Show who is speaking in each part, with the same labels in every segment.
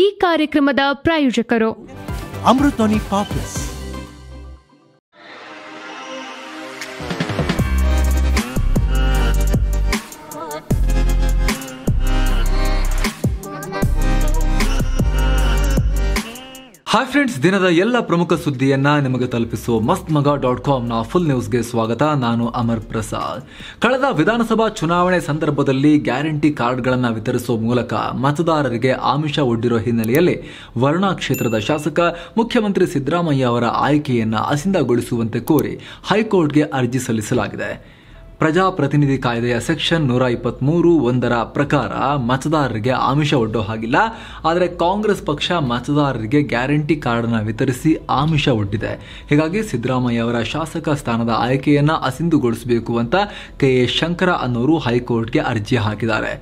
Speaker 1: ಈ ಕಾರ್ಯಕ್ರಮದ ಪ್ರಾಯೋಜಕರು ಅಮೃತೋನಿ ಪಾಪ್ಲಸ್ ಹಾಯ್ ಫ್ರೆಂಡ್ಸ್ ದಿನದ ಎಲ್ಲ ಪ್ರಮುಖ ಸುದ್ದಿಯನ್ನ ನಿಮಗೆ ತಲುಪಿಸುವ ಮಸ್ತ್ ಮಗ ಡಾಟ್ ಕಾಮ್ನ ಫುಲ್ ನ್ಯೂಸ್ಗೆ ಸ್ವಾಗತ ನಾನು ಅಮರ್ ಪ್ರಸಾದ್ ಕಳೆದ ವಿಧಾನಸಭಾ ಚುನಾವಣೆ ಸಂದರ್ಭದಲ್ಲಿ ಗ್ಯಾರಂಟಿ ಕಾರ್ಡ್ಗಳನ್ನು ವಿತರಿಸುವ ಮೂಲಕ ಮತದಾರರಿಗೆ ಆಮಿಷ ಒಡ್ಡಿರುವ ಹಿನ್ನೆಲೆಯಲ್ಲಿ ವರ್ಣಾ ಕ್ಷೇತ್ರದ ಶಾಸಕ ಮುಖ್ಯಮಂತ್ರಿ ಸಿದ್ದರಾಮಯ್ಯ ಅವರ ಆಯ್ಕೆಯನ್ನು ಅಸಿಂದಗೊಳಿಸುವಂತೆ ಕೋರಿ ಹೈಕೋರ್ಟ್ಗೆ ಅರ್ಜಿ ಸಲ್ಲಿಸಲಾಗಿದೆ ಪ್ರಜಾಪ್ರತಿನಿಧಿ ಕಾಯ್ದೆಯ ಸೆಕ್ಷನ್ ನೂರ ಮೂರು ಒಂದರ ಪ್ರಕಾರ ಮತದಾರರಿಗೆ ಆಮಿಷ ಒಡ್ಡೋ ಹಾಗಿಲ್ಲ ಆದರೆ ಕಾಂಗ್ರೆಸ್ ಪಕ್ಷ ಮತದಾರರಿಗೆ ಗ್ಯಾರಂಟಿ ಕಾರ್ಡನ್ನು ವಿತರಿಸಿ ಆಮಿಷ ಒಡ್ಡಿದೆ ಹೀಗಾಗಿ ಸಿದ್ದರಾಮಯ್ಯ ಅವರ ಶಾಸಕ ಸ್ಥಾನದ ಆಯ್ಕೆಯನ್ನು ಅಸಿಂಧುಗೊಳಿಸಬೇಕು ಅಂತ ಕೆ ಎ ಶಂಕರ ಅನ್ನೋರು ಹೈಕೋರ್ಟ್ಗೆ ಅರ್ಜಿ ಹಾಕಿದ್ದಾರೆ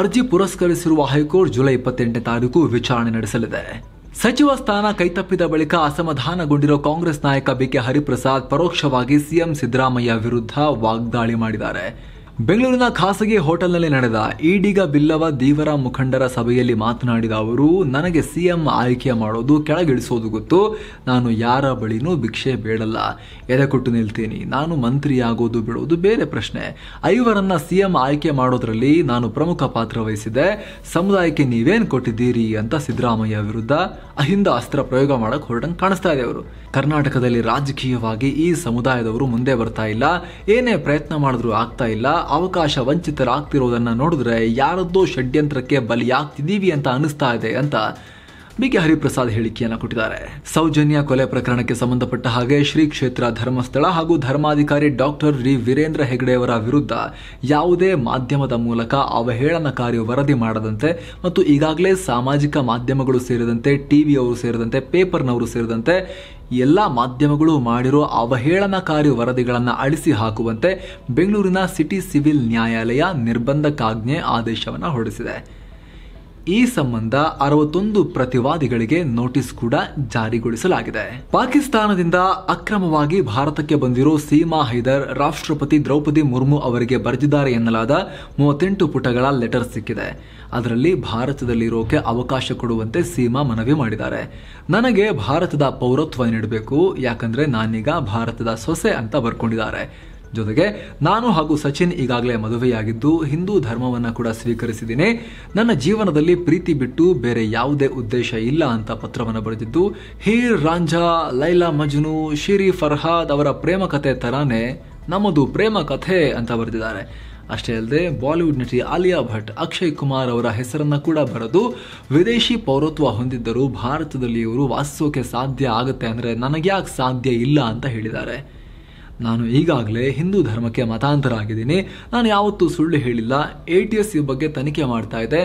Speaker 1: ಅರ್ಜಿ ಪುರಸ್ಕರಿಸಿರುವ ಹೈಕೋರ್ಟ್ ಜುಲೈ ಇಪ್ಪತ್ತೆಂಟನೇ ತಾರೀಕು ವಿಚಾರಣೆ ನಡೆಸಲಿದೆ ಸಚಿವ ಸ್ಥಾನ ಕೈತಪ್ಪಿದ ಬಳಿಕ ಅಸಮಾಧಾನಗೊಂಡಿರುವ ಕಾಂಗ್ರೆಸ್ ನಾಯಕ ಬಿಕೆ ಹರಿಪ್ರಸಾದ್ ಪರೋಕ್ಷವಾಗಿ ಸಿಎಂ ಸಿದ್ದರಾಮಯ್ಯ ವಿರುದ್ಧ ವಾಗ್ದಾಳಿ ಮಾಡಿದ್ದಾರೆ ಬೆಂಗಳೂರಿನ ಖಾಸಗಿ ಹೋಟೆಲ್ನಲ್ಲಿ ನಡೆದ ಈಡಿಗ ಬಿಲ್ಲವ ದೇವರ ಮುಖಂಡರ ಸಭೆಯಲ್ಲಿ ಮಾತನಾಡಿದ ಅವರು ನನಗೆ ಸಿಎಂ ಆಯ್ಕೆ ಮಾಡೋದು ಕೆಳಗಿಳಿಸೋದು ಗೊತ್ತು ನಾನು ಯಾರ ಬಳಿನೂ ಭಿಕ್ಷೆ ಬೇಡಲ್ಲ ಎದೆಕೊಟ್ಟು ನಿಲ್ತೀನಿ ನಾನು ಮಂತ್ರಿಯಾಗೋದು ಬಿಡೋದು ಬೇರೆ ಪ್ರಶ್ನೆ ಐವರನ್ನ ಸಿಎಂ ಆಯ್ಕೆ ಮಾಡೋದ್ರಲ್ಲಿ ನಾನು ಪ್ರಮುಖ ಪಾತ್ರ ವಹಿಸಿದೆ ಸಮುದಾಯಕ್ಕೆ ನೀವೇನು ಕೊಟ್ಟಿದ್ದೀರಿ ಅಂತ ಸಿದ್ದರಾಮಯ್ಯ ವಿರುದ್ಧ ಅಹಿಂದ ಅಸ್ತ್ರ ಪ್ರಯೋಗ ಮಾಡಕ್ಕೆ ಹೊರಟಂಗೆ ಕಾಣಿಸ್ತಾ ಇದೆ ಅವರು ಕರ್ನಾಟಕದಲ್ಲಿ ರಾಜಕೀಯವಾಗಿ ಈ ಸಮುದಾಯದವರು ಮುಂದೆ ಬರ್ತಾ ಇಲ್ಲ ಏನೇ ಪ್ರಯತ್ನ ಮಾಡಿದ್ರು ಆಗ್ತಾ ಇಲ್ಲ ಅವಕಾಶ ವಂಚಿತರಾಗ್ತಿರೋದನ್ನ ನೋಡಿದ್ರೆ ಯಾರದ್ದೋ ಷಡ್ಯಂತ್ರಕ್ಕೆ ಬಲಿಯಾಗ್ತಿದ್ದೀವಿ ಅಂತ ಅನಿಸ್ತಾ ಇದೆ ಅಂತ ಬಿ ಕೆ ಹರಿಪ್ರಸಾದ್ ಹೇಳಿಕೆಯನ್ನು ಕೊಟ್ಟಿದ್ದಾರೆ ಸೌಜನ್ಯ ಕೊಲೆ ಪ್ರಕರಣಕ್ಕೆ ಸಂಬಂಧಪಟ್ಟ ಹಾಗೆ ಶ್ರೀ ಕ್ಷೇತ್ರ ಧರ್ಮಸ್ಥಳ ಹಾಗೂ ಧರ್ಮಾಧಿಕಾರಿ ಡಾಕ್ಟರ್ ರಿ ವೀರೇಂದ್ರ ಹೆಗಡೆಯವರ ವಿರುದ್ಧ ಯಾವುದೇ ಮಾಧ್ಯಮದ ಮೂಲಕ ಅವಹೇಳನಕಾರಿ ವರದಿ ಮಾಡದಂತೆ ಮತ್ತು ಈಗಾಗಲೇ ಸಾಮಾಜಿಕ ಮಾಧ್ಯಮಗಳು ಸೇರಿದಂತೆ ಟಿವಿಯವರು ಸೇರಿದಂತೆ ಪೇಪರ್ನವರು ಸೇರಿದಂತೆ ಎಲ್ಲ ಮಾಧ್ಯಮಗಳು ಮಾಡಿರೋ ಅವಹೇಳನಕಾರಿ ವರದಿಗಳನ್ನು ಅಳಿಸಿ ಹಾಕುವಂತೆ ಬೆಂಗಳೂರಿನ ಸಿಟಿ ಸಿವಿಲ್ ನ್ಯಾಯಾಲಯ ನಿರ್ಬಂಧಕಾಜ್ಞೆ ಆದೇಶವನ್ನು ಹೊರಡಿಸಿದೆ ಈ ಸಂಬಂಧ ಅರವತ್ತೊಂದು ಪ್ರತಿವಾದಿಗಳಿಗೆ ನೋಟಿಸ್ ಕೂಡ ಜಾರಿಗೊಳಿಸಲಾಗಿದೆ ಪಾಕಿಸ್ತಾನದಿಂದ ಅಕ್ರಮವಾಗಿ ಭಾರತಕ್ಕೆ ಬಂದಿರೋ ಸೀಮಾ ಹೈದರ್ ರಾಷ್ಟ್ರಪತಿ ದ್ರೌಪದಿ ಮುರ್ಮು ಅವರಿಗೆ ಬರೆದಿದ್ದಾರೆ ಎನ್ನಲಾದ ಮೂವತ್ತೆಂಟು ಪುಟಗಳ ಲೆಟರ್ ಸಿಕ್ಕಿದೆ ಅದರಲ್ಲಿ ಭಾರತದಲ್ಲಿರೋಕೆ ಅವಕಾಶ ಕೊಡುವಂತೆ ಸೀಮಾ ಮನವಿ ಮಾಡಿದ್ದಾರೆ ನನಗೆ ಭಾರತದ ಪೌರತ್ವ ನೀಡಬೇಕು ಯಾಕಂದ್ರೆ ನಾನೀಗ ಭಾರತದ ಸೊಸೆ ಅಂತ ಬರ್ಕೊಂಡಿದ್ದಾರೆ ಜೊತೆಗೆ ನಾನು ಹಾಗೂ ಸಚಿನ್ ಈಗಾಗಲೇ ಮದುವೆಯಾಗಿದ್ದು ಹಿಂದೂ ಧರ್ಮವನ್ನು ಕೂಡ ಸ್ವೀಕರಿಸಿದ್ದೀನಿ ನನ್ನ ಜೀವನದಲ್ಲಿ ಪ್ರೀತಿ ಬಿಟ್ಟು ಬೇರೆ ಯಾವುದೇ ಉದ್ದೇಶ ಇಲ್ಲ ಅಂತ ಪತ್ರವನ್ನು ಬರೆದಿದ್ದು ಹೀರ್ ರಾಂಜಾ ಲೈಲಾ ಮಜ್ನು ಶಿರಿ ಫರ್ಹಾದ್ ಅವರ ಪ್ರೇಮ ಕಥೆ ತರಾನೇ ನಮ್ಮದು ಪ್ರೇಮ ಕಥೆ ಅಂತ ಬರೆದಿದ್ದಾರೆ ಅಷ್ಟೇ ಅಲ್ಲದೆ ಬಾಲಿವುಡ್ ನಟಿ ಆಲಿಯಾ ಭಟ್ ಅಕ್ಷಯ್ ಕುಮಾರ್ ಅವರ ಹೆಸರನ್ನ ಕೂಡ ಬರೆದು ವಿದೇಶಿ ಪೌರತ್ವ ಹೊಂದಿದ್ದರೂ ಭಾರತದಲ್ಲಿ ಇವರು ವಾಸಿಸೋಕೆ ಸಾಧ್ಯ ಆಗುತ್ತೆ ಅಂದರೆ ನನಗ್ಯಾಕೆ ಸಾಧ್ಯ ಇಲ್ಲ ಅಂತ ಹೇಳಿದ್ದಾರೆ ನಾನು ಈಗಾಗಲೇ ಹಿಂದೂ ಧರ್ಮಕ್ಕೆ ಮತಾಂತರ ಆಗಿದ್ದೀನಿ ನಾನು ಯಾವತ್ತೂ ಸುಳ್ಳು ಹೇಳಿಲ್ಲ ಎ ಟಿ ಎಸ್ ಈ ಬಗ್ಗೆ ತನಿಖೆ ಮಾಡ್ತಾ ಇದೆ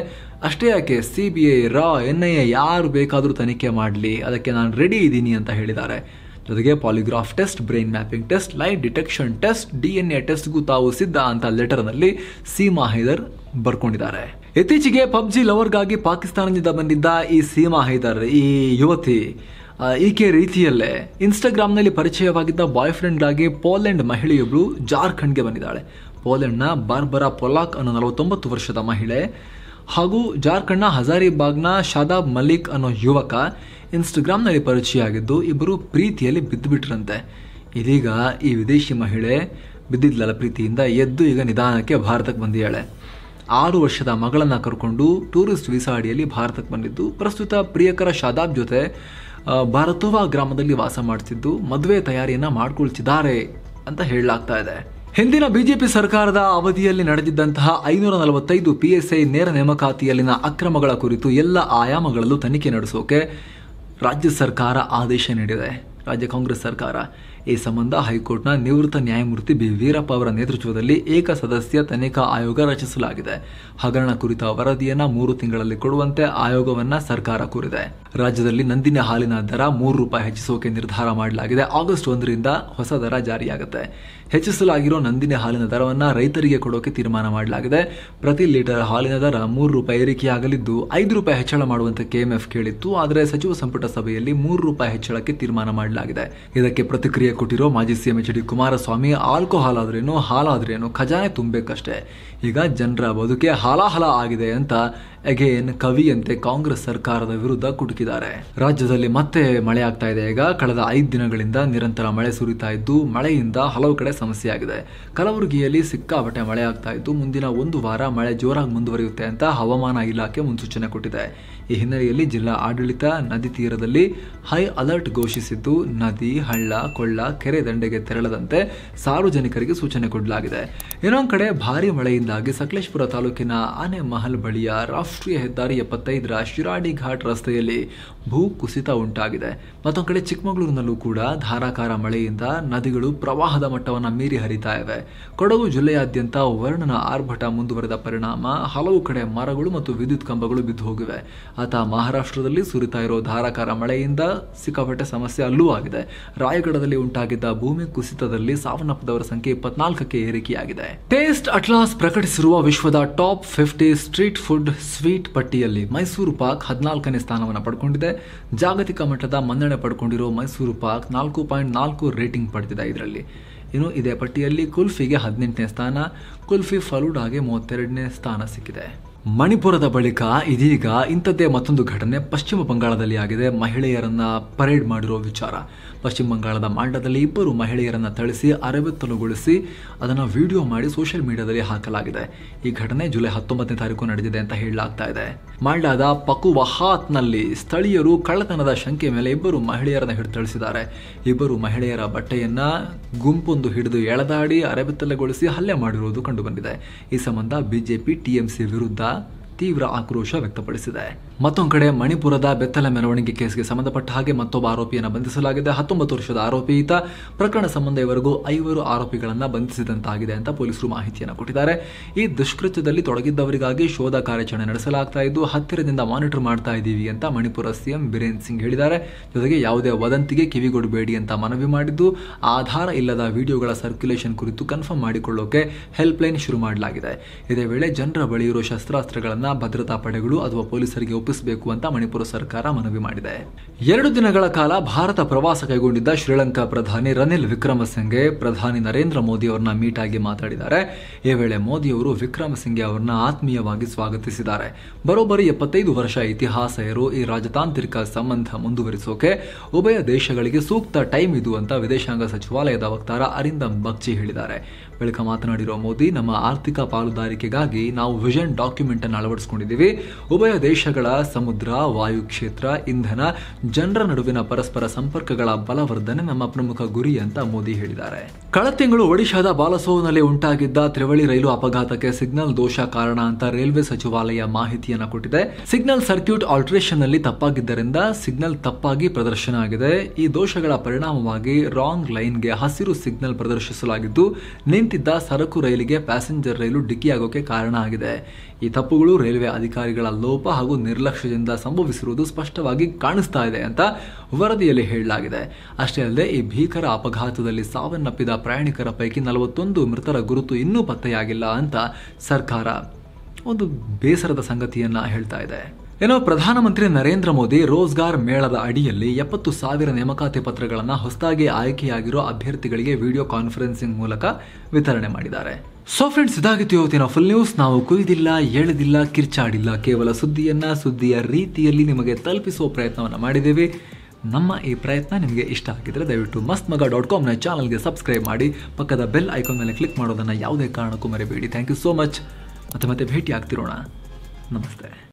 Speaker 1: ಅಷ್ಟೇ ಯಾಕೆ ಸಿ ಬಿ ಐ ರಾ ಎನ್ ಐ ಎ ಯಾರು ಬೇಕಾದರೂ ತನಿಖೆ ಮಾಡಲಿ ಅದಕ್ಕೆ ನಾನು ರೆಡಿ ಇದ್ದೀನಿ ಅಂತ ಹೇಳಿದ್ದಾರೆ ಜೊತೆಗೆ polygraph test brain mapping test lie detection test D N A ಟೆಸ್ಟ್ಗೂ ತಾವು ಸಿದ್ಧ ಅಂತ ಲೆಟರ್ನಲ್ಲಿ ಸೀಮಾ ಹೈದರ್ ಬರ್ಕೊಂಡಿದ್ದಾರೆ ಇತ್ತೀಚೆಗೆ ಪಬ್ಜಿ ಲವರ್ಗಾಗಿ ಪಾಕಿಸ್ತಾನದಿಂದ ಬಂದಿದ್ದ ಈ ಸೀಮಾ ಹೈದರ್ ಈ ಯುವತಿ ಈಕೆ ರೀತಿಯಲ್ಲೇ ಇನ್ಸ್ಟಾಗ್ರಾಮ್ನಲ್ಲಿ ಪರಿಚಯವಾಗಿದ್ದ ಬಾಯ್ ಫ್ರೆಂಡ್ಗಾಗಿ ಪೋಲೆಂಡ್ ಮಹಿಳೆಯೊಬ್ಬರು ಜಾರ್ಖಂಡ್ಗೆ ಬಂದಿದ್ದಾಳೆ ಪೋಲೆಂಡ್ನ ಬಾರ್ಬರಾ ಪೊಲಾಕ್ ಅನ್ನೋ ನಲವತ್ತೊಂಬತ್ತು ವರ್ಷದ ಮಹಿಳೆ ಹಾಗೂ ಜಾರ್ಖಂಡ್ನ ಹಜಾರಿಬಾಗ್ನ ಶಾದಾಬ್ ಮಲಿಕ್ ಅನ್ನೋ ಯುವಕ ಇನ್ಸ್ಟಾಗ್ರಾಮ್ನಲ್ಲಿ ಪರಿಚಯ ಆಗಿದ್ದು ಇಬ್ಬರು ಪ್ರೀತಿಯಲ್ಲಿ ಬಿದ್ದುಬಿಟ್ರಂತೆ ಇದೀಗ ಈ ವಿದೇಶಿ ಮಹಿಳೆ ಬಿದ್ದಿದ್ಲಲ್ಲ ಪ್ರೀತಿಯಿಂದ ಎದ್ದು ಈಗ ನಿಧಾನಕ್ಕೆ ಭಾರತಕ್ಕೆ ಬಂದಿದ್ದಾಳೆ ಆರು ವರ್ಷದ ಮಗಳನ್ನು ಕರ್ಕೊಂಡು ಟೂರಿಸ್ಟ್ ವೀಸಾ ಅಡಿಯಲ್ಲಿ ಭಾರತಕ್ಕೆ ಬಂದಿದ್ದು ಪ್ರಸ್ತುತ ಪ್ರಿಯಕರ ಶಾದಾಬ್ ಜೊತೆ ಭಾರತೋವಾ ಗ್ರಾಮದಲ್ಲಿ ವಾಸ ಮಾಡ್ತಿದ್ದು ಮದುವೆ ತಯಾರಿಯನ್ನ ಮಾಡ್ಕೊಳ್ತಿದ್ದಾರೆ ಅಂತ ಹೇಳಲಾಗ್ತಾ ಇದೆ ಹಿಂದಿನ ಬಿಜೆಪಿ ಸರ್ಕಾರದ ಅವಧಿಯಲ್ಲಿ ನಡೆದಿದ್ದಂತಹ ಐನೂರ ನಲವತ್ತೈದು ಪಿ ಎಸ್ ಐ ನೇರ ನೇಮಕಾತಿಯಲ್ಲಿನ ಅಕ್ರಮಗಳ ಕುರಿತು ಎಲ್ಲ ಆಯಾಮಗಳಲ್ಲೂ ತನಿಖೆ ನಡೆಸೋಕೆ ರಾಜ್ಯ ಸರ್ಕಾರ ಆದೇಶ ನೀಡಿದೆ ರಾಜ್ಯ ಕಾಂಗ್ರೆಸ್ ಸರ್ಕಾರ ಈ ಸಂಬಂಧ ಹೈಕೋರ್ಟ್ನ ನಿವೃತ್ತ ನ್ಯಾಯಮೂರ್ತಿ ಬಿ ವೀರಪ್ಪ ಅವರ ನೇತೃತ್ವದಲ್ಲಿ ಏಕ ಸದಸ್ಯ ತನಿಖಾ ಆಯೋಗ ರಚಿಸಲಾಗಿದೆ ಹಗರಣ ಕುರಿತ ವರದಿಯನ್ನು ಮೂರು ತಿಂಗಳಲ್ಲಿ ಕೊಡುವಂತೆ ಆಯೋಗವನ್ನ ಸರ್ಕಾರ ಕೋರಿದೆ ರಾಜ್ಯದಲ್ಲಿ ನಂದಿನ ಹಾಲಿನ ದರ ಮೂರು ರೂಪಾಯಿ ಹೆಚ್ಚಿಸೋಕೆ ನಿರ್ಧಾರ ಮಾಡಲಾಗಿದೆ ಆಗಸ್ಟ್ ಒಂದರಿಂದ ಹೊಸ ದರ ಜಾರಿಯಾಗುತ್ತೆ ಹೆಚ್ಚಿಸಲಾಗಿರೋ ನಂದಿನಿ ಹಾಲಿನ ದರವನ್ನು ರೈತರಿಗೆ ಕೊಡೋಕೆ ತೀರ್ಮಾನ ಮಾಡಲಾಗಿದೆ ಪ್ರತಿ ಲೀಟರ್ ಹಾಲಿನ ದರ ಮೂರು ರೂಪಾಯಿ ಏರಿಕೆಯಾಗಲಿದ್ದು ಐದು ರೂಪಾಯಿ ಹೆಚ್ಚಳ ಮಾಡುವಂತೆ ಕೆಎಂಎಫ್ ಕೇಳಿತ್ತು ಆದರೆ ಸಚಿವ ಸಂಪುಟ ಸಭೆಯಲ್ಲಿ ಮೂರು ರೂಪಾಯಿ ಹೆಚ್ಚಳಕ್ಕೆ ತೀರ್ಮಾನ ಮಾಡಲಾಗಿದೆ ಇದಕ್ಕೆ ಪ್ರತಿಕ್ರಿಯೆ ಹೇಳಿಕೆ ಕೊಟ್ಟಿರೋ ಮಾಜಿ CM H D Kumaraswamy alcohol ಆದ್ರೇನು ಹಾಲಾದ್ರೇನು ಖಜಾನೆ ತುಂಬಬೇಕಷ್ಟೇ ಈಗ ಜನರ ಬದುಕೆ ಹಾಲಾಹಲ ಆಗಿದೆ ಅಂತ ಅಗೇನ್ ಕವಿಯಂತೆ ಕಾಂಗ್ರೆಸ್ ಸರ್ಕಾರದ ವಿರುದ್ಧ ಕುಟುಕಿದ್ದಾರೆ ರಾಜ್ಯದಲ್ಲಿ ಮತ್ತೆ ಮಳೆ ಆಗ್ತಾ ಇದೆ ಈಗ ಕಳೆದ ಐದು ದಿನಗಳಿಂದ ನಿರಂತರ ಮಳೆ ಸುರಿತಾ ಇದ್ದು ಮಳೆಯಿಂದ ಹಲವು ಕಡೆ ಸಮಸ್ಯೆ ಆಗಿದೆ ಕಲಬುರಗಿಯಲ್ಲಿ ಸಿಕ್ಕಾಪಟ್ಟೆ ಮಳೆ ಆಗ್ತಾ ಇದ್ದು ಮುಂದಿನ ಒಂದು ವಾರ ಮಳೆ ಜೋರಾಗಿ ಮುಂದುವರಿಯುತ್ತೆ ಅಂತ ಹವಾಮಾನ ಇಲಾಖೆ ಮುನ್ಸೂಚನೆ ಕೊಟ್ಟಿದೆ ಈ ಹಿನ್ನೆಲೆಯಲ್ಲಿ ಜಿಲ್ಲಾ ಆಡಳಿತ ನದಿ ತೀರದಲ್ಲಿ ಹೈ ಅಲರ್ಟ್ ಘೋಷಿಸಿದ್ದು ನದಿ ಹಳ್ಳ ಕೊಳ್ಳ ಕೆರೆ ದಂಡೆಗೆ ತೆರಳದಂತೆ ಸಾರ್ವಜನಿಕರಿಗೆ ಸೂಚನೆ ಕೊಡಲಾಗಿದೆ ಇನ್ನೊಂದು ಕಡೆ ಭಾರಿ ಮಳೆಯಿಂದಾಗಿ ಸಕಲೇಶ್ಪುರ ತಾಲೂಕಿನ ಆನೆ ಮಹಲ್ ಬಳಿಯ ರಾಫ್ ರಾಷ್ಟ್ರೀಯ ಹೆದ್ದಾರಿ ಎಪ್ಪತ್ತೈದರ ಶಿರಾಡಿ ಘಾಟ್ ರಸ್ತೆಯಲ್ಲಿ ಭೂ ಕುಸಿತ ಉಂಟಾಗಿದೆ ಮತ್ತೊಂದು ಕಡೆ ಚಿಕ್ಕಮಗಳೂರಿನಲ್ಲೂ ಕೂಡ ಧಾರಾಕಾರ ಮಳೆಯಿಂದ ನದಿಗಳು ಪ್ರವಾಹದ ಮಟ್ಟವನ್ನು ಮೀರಿ ಹರಿತಾ ಇವೆ ಕೊಡಗು ಜಿಲ್ಲೆಯಾದ್ಯಂತ ವರ್ಣನ ಆರ್ಭಟ ಮುಂದುವರೆದ ಪರಿಣಾಮ ಹಲವು ಕಡೆ ಮರಗಳು ಮತ್ತು ವಿದ್ಯುತ್ ಕಂಬಗಳು ಬಿದ್ದು ಹೋಗಿವೆ ಆತ ಮಹಾರಾಷ್ಟ್ರದಲ್ಲಿ ಸುರಿತಾ ಇರೋ ಧಾರಾಕಾರ ಮಳೆಯಿಂದ ಸಿಕ್ಕಾಪಟ್ಟೆ ಸಮಸ್ಯೆ ಅಲ್ಲೂ ಆಗಿದೆ ರಾಯಗಢದಲ್ಲಿ ಉಂಟಾಗಿದ್ದ ಭೂಮಿ ಕುಸಿತದಲ್ಲಿ ಸಾವನ್ನಪ್ಪದವರ ಸಂಖ್ಯೆ ಇಪ್ಪತ್ನಾಲ್ಕಕ್ಕೆ ಏರಿಕೆಯಾಗಿದೆ ಟೇಸ್ಟ್ ಅಟ್ಲಾಸ್ ಪ್ರಕಟಿಸಿರುವ ವಿಶ್ವದ top fifty street food sweet ಪಟ್ಟಿಯಲ್ಲಿ ಮೈಸೂರು ಪಾಕ್ ಹದಿನಾಲ್ಕನೇ ಸ್ಥಾನವನ್ನು ಪಡ್ಕೊಂಡಿದೆ ಜಾಗತಿಕ ಮಟ್ಟದ ಮನ್ನಣೆ ಪಡ್ಕೊಂಡಿರೋ ಮೈಸೂರು ಪಾಕ್ ನಾಲ್ಕು ಪಾಯಿಂಟ್ ನಾಲ್ಕು ರೇಟಿಂಗ್ ಪಡೆದಿದೆ ಇದರಲ್ಲಿ ಇನ್ನು ಇದೇ ಪಟ್ಟಿಯಲ್ಲಿ ಕುಲ್ಫಿಗೆ ಹದಿನೆಂಟನೇ ಸ್ಥಾನ ಕುಲ್ಫಿ ಫಲೂಡಾಗೆ ಮೂವತ್ತೆರಡನೇ ಸ್ಥಾನ ಸಿಕ್ಕಿದೆ ಮಣಿಪುರದ ಬಳಿಕ ಇದೀಗ ಇಂಥದ್ದೇ ಮತ್ತೊಂದು ಘಟನೆ ಪಶ್ಚಿಮ ಬಂಗಾಳದಲ್ಲಿ ಆಗಿದೆ ಮಹಿಳೆಯರನ್ನ ಪರೇಡ್ ಮಾಡಿರುವ ವಿಚಾರ ಪಶ್ಚಿಮ ಬಂಗಾಳದ ಮಾಂಡದಲ್ಲಿ ಇಬ್ಬರು ಮಹಿಳೆಯರನ್ನ ಥಳಿಸಿ ಅರೆಬೆತ್ತಲುಗೊಳಿಸಿ ಅದನ್ನು ವಿಡಿಯೋ ಮಾಡಿ ಸೋಷಿಯಲ್ ಮೀಡಿಯಾದಲ್ಲಿ ಹಾಕಲಾಗಿದೆ ಈ ಘಟನೆ ಜುಲೈ ಹತ್ತೊಂಬತ್ತನೇ ತಾರೀಕು ನಡೆದಿದೆ ಅಂತ ಹೇಳಲಾಗ್ತಾ ಇದೆ ಮಾಲ್ಡಾದ ಪಕುವಹಾತ್ನಲ್ಲಿ ಸ್ಥಳೀಯರು ಕಳ್ಳತನದ ಶಂಕೆ ಮೇಲೆ ಇಬ್ಬರು ಮಹಿಳೆಯರನ್ನು ಹಿಡಿತಳಿಸಿದ್ದಾರೆ ಇಬ್ಬರು ಮಹಿಳೆಯರ ಬಟ್ಟೆಯನ್ನ ಗುಂಪೊಂದು ಹಿಡಿದು ಎಳೆದಾಡಿ ಅರೆಬೆತ್ತಲೆಗೊಳಿಸಿ ಹಲ್ಲೆ ಮಾಡಿರುವುದು ಕಂಡುಬಂದಿದೆ ಈ ಸಂಬಂಧ ಬಿಜೆಪಿ ಟಿಎಂಸಿ ವಿರುದ್ಧ ತೀವ್ರ ಆಕ್ರೋಶ ವ್ಯಕ್ತಪಡಿಸಿದೆ ಮತ್ತೊಂದು ಕಡೆ ಮಣಿಪುರದ ಬೆತ್ತಲ ಮೆರವಣಿಗೆ ಕೇಸ್ಗೆ ಸಂಬಂಧಪಟ್ಟ ಹಾಗೆ ಮತ್ತೊಬ್ಬ ಆರೋಪಿಯನ್ನು ಬಂಧಿಸಲಾಗಿದೆ ಹತ್ತೊಂಬತ್ತು ವರ್ಷದ ಆರೋಪಿ ಈತ ಪ್ರಕರಣ ಸಂಬಂಧ ಇವರೆಗೂ ಐವರು ಆರೋಪಿಗಳನ್ನು ಬಂಧಿಸಿದಂತಾಗಿದೆ ಅಂತ ಪೊಲೀಸರು ಮಾಹಿತಿಯನ್ನು ಕೊಟ್ಟಿದ್ದಾರೆ ಈ ದುಷ್ಕೃತ್ಯದಲ್ಲಿ ತೊಡಗಿದ್ದವರಿಗಾಗಿ ಶೋಧ ಕಾರ್ಯಾಚರಣೆ ನಡೆಸಲಾಗ್ತಾ ಇದ್ದು ಹತ್ತಿರದಿಂದ ಮಾನಿಟರ್ ಮಾಡ್ತಾ ಇದ್ದೀವಿ ಅಂತ ಮಣಿಪುರ ಸಿಎಂ ಬಿರೇನ್ ಸಿಂಗ್ ಹೇಳಿದ್ದಾರೆ ಜೊತೆಗೆ ಯಾವುದೇ ವದಂತಿಗೆ ಕಿವಿಗೊಡಬೇಡಿ ಅಂತ ಮನವಿ ಮಾಡಿದ್ದು ಆಧಾರ ಇಲ್ಲದ ವಿಡಿಯೋಗಳ ಸರ್ಕ್ಯುಲೇಷನ್ ಕುರಿತು ಕನ್ಫರ್ಮ್ ಮಾಡಿಕೊಳ್ಳೋಕೆ ಹೆಲ್ಪ್ ಲೈನ್ ಶುರು ಮಾಡಲಾಗಿದೆ ಇದೇ ವೇಳೆ ಜನರ ಬಳಿ ಇರುವ ಶಸ್ತ್ರಾಸ್ತ್ರಗಳನ್ನು ಭದ್ರತಾ ಪಡೆಗಳು ಅಥವಾ ಪೊಲೀಸರಿಗೆ ಒಪ್ಪಿಸಬೇಕು ಅಂತ ಮಣಿಪುರ ಸರ್ಕಾರ ಮನವಿ ಮಾಡಿದೆ ಎರಡು ದಿನಗಳ ಕಾಲ ಭಾರತ ಪ್ರವಾಸ ಕೈಗೊಂಡಿದ್ದ ಶ್ರೀಲಂಕಾ ಪ್ರಧಾನಿ ರನಿಲ್ ವಿಕ್ರಮಸಿಂಘೆ ಪ್ರಧಾನಿ ನರೇಂದ್ರ ಮೋದಿ ಅವರನ್ನ ಮೀಟ್ ಆಗಿ ಮಾತಾಡಿದ್ದಾರೆ ಈ ವೇಳೆ ಮೋದಿ ಅವರು ವಿಕ್ರಮಸಿಂಘೆ ಅವರನ್ನ ಆತ್ಮೀಯವಾಗಿ ಸ್ವಾಗತಿಸಿದ್ದಾರೆ ಬರೋಬ್ಬರಿ ಎಪ್ಪತ್ತೈದು ವರ್ಷ ಇತಿಹಾಸ ಇರೋ ಈ ರಾಜತಾಂತ್ರಿಕ ಸಂಬಂಧ ಮುಂದುವರಿಸೋಕೆ ಉಭಯ ದೇಶಗಳಿಗೆ ಸೂಕ್ತ ಟೈಮ್ ಇದು ಅಂತ ವಿದೇಶಾಂಗ ಸಚಿವಾಲಯದ ವಕ್ತಾರ ಅರಿಂದಮ್ ಬಗ್ಚಿ ಹೇಳಿದ್ದಾರೆ ಬಳಿಕ ಮಾತನಾಡಿರುವ ಮೋದಿ ನಮ್ಮ ಆರ್ಥಿಕ ಪಾಲುದಾರಿಕೆಗಾಗಿ ನಾವು ವಿಷನ್ ಡಾಕ್ಯುಮೆಂಟ್ ಅನ್ನು ಅಳವಡಿಸ್ಕೊಂಡಿದ್ದೀವಿ ಉಭಯ ದೇಶಗಳ ಸಮುದ್ರ ವಾಯು ಕ್ಷೇತ್ರ ಇಂಧನ ಜನರ ನಡುವಿನ ಪರಸ್ಪರ ಸಂಪರ್ಕಗಳ ಬಲವರ್ಧನೆ ನಮ್ಮ ಪ್ರಮುಖ ಗುರಿ ಅಂತ ಮೋದಿ ಹೇಳಿದ್ದಾರೆ ಕಳೆದ ತಿಂಗಳು ಒಡಿಶಾದ ಬಾಲಸೋನಲ್ಲಿ ಉಂಟಾಗಿದ್ದ ತ್ರಿವಳಿ ರೈಲು ಅಪಘಾತಕ್ಕೆ ಸಿಗ್ನಲ್ ದೋಷ ಕಾರಣ ಅಂತ ರೈಲ್ವೆ ಸಚಿವಾಲಯ ಮಾಹಿತಿಯನ್ನು ಕೊಟ್ಟಿದೆ ಸಿಗ್ನಲ್ ಸರ್ಕ್ಯೂಟ್ ಆಲ್ಟ್ರೇಷನ್ ನಲ್ಲಿ ತಪ್ಪಾಗಿದ್ದರಿಂದ ಸಿಗ್ನಲ್ ತಪ್ಪಾಗಿ ಪ್ರದರ್ಶನ ಆಗಿದೆ ಈ ದೋಷಗಳ ಪರಿಣಾಮವಾಗಿ ರಾಂಗ್ ಲೈನ್ಗೆ ಹಸಿರು ಸಿಗ್ನಲ್ ಪ್ರದರ್ಶಿಸಲಾಗಿದ್ದು ನಿಂತಿದ್ದ ಸರಕು ರೈಲಿಗೆ ಪ್ಯಾಸೆಂಜರ್ ರೈಲು ಡಿಕ್ಕಿಯಾಗೋಕೆ ಕಾರಣ ಆಗಿದೆ ಈ ತಪ್ಪುಗಳು ರೈಲ್ವೆ ಅಧಿಕಾರಿಗಳ ಲೋಪ ಹಾಗೂ ನಿರ್ಲಕ್ಷ್ಯದಿಂದ ಸಂಭವಿಸಿರುವುದು ಸ್ಪಷ್ಟವಾಗಿ ಕಾಣಿಸ್ತಾ ಇದೆ ಅಂತ ವರದಿಯಲ್ಲಿ ಹೇಳಲಾಗಿದೆ ಅಷ್ಟೇ ಅಲ್ಲದೆ ಈ ಭೀಕರ ಅಪಘಾತದಲ್ಲಿ ಸಾವನ್ನಪ್ಪಿದ ಪ್ರಯಾಣಿಕರ ಪೈಕಿ ನಲವತ್ತೊಂದು ಮೃತರ ಗುರುತು ಇನ್ನೂ ಪತ್ತೆಯಾಗಿಲ್ಲ ಅಂತ ಸರ್ಕಾರ ಒಂದು ಬೇಸರದ ಸಂಗತಿಯನ್ನ ಹೇಳ್ತಾ ಇದೆ ಏನೋ ಪ್ರಧಾನಮಂತ್ರಿ ನರೇಂದ್ರ ಮೋದಿ ರೋಜ್ಗಾರ್ ಮೇಳದ ಅಡಿಯಲ್ಲಿ ಎಪ್ಪತ್ತು ಸಾವಿರ ನೇಮಕಾತಿ ಪತ್ರಗಳನ್ನು ಹೊಸದಾಗಿ ಆಯ್ಕೆಯಾಗಿರೋ ಅಭ್ಯರ್ಥಿಗಳಿಗೆ ವಿಡಿಯೋ ಕಾನ್ಫರೆನ್ಸಿಂಗ್ ಮೂಲಕ ವಿತರಣೆ ಮಾಡಿದ್ದಾರೆ ಸೊ ಫ್ರೆಂಡ್ಸ್ ಇದಾಗಿತ್ತು ಇವತ್ತಿನ ಫುಲ್ ನ್ಯೂಸ್ ನಾವು ಕುಯ್ದಿಲ್ಲ ಎಳೆದಿಲ್ಲ ಕಿರ್ಚಾಡಿಲ್ಲ ಕೇವಲ ಸುದ್ದಿಯನ್ನು ಸುದ್ದಿಯ ರೀತಿಯಲ್ಲಿ ನಿಮಗೆ ತಲುಪಿಸುವ ಪ್ರಯತ್ನವನ್ನು ಮಾಡಿದ್ದೇವೆ ನಮ್ಮ ಈ ಪ್ರಯತ್ನ ನಿಮಗೆ ಇಷ್ಟ ಆಗಿದ್ರೆ ದಯವಿಟ್ಟು ಮಸ್ತ್ ಮಗ ಡಾಟ್ ಕಾಮ್ನ ಚಾನಲ್ಗೆ ಸಬ್ಸ್ಕ್ರೈಬ್ ಮಾಡಿ ಪಕ್ಕದ ಬೆಲ್ ಐಕಾನ್ ಮೇಲೆ ಕ್ಲಿಕ್ ಮಾಡೋದನ್ನು ಯಾವುದೇ ಕಾರಣಕ್ಕೂ ಮರೆಯಬೇಡಿ ಥ್ಯಾಂಕ್ ಯು ಸೋ ಮಚ್ ಮತ್ತೆ ಮತ್ತೆ ಭೇಟಿ ಆಗ್ತಿರೋಣ ನಮಸ್ತೆ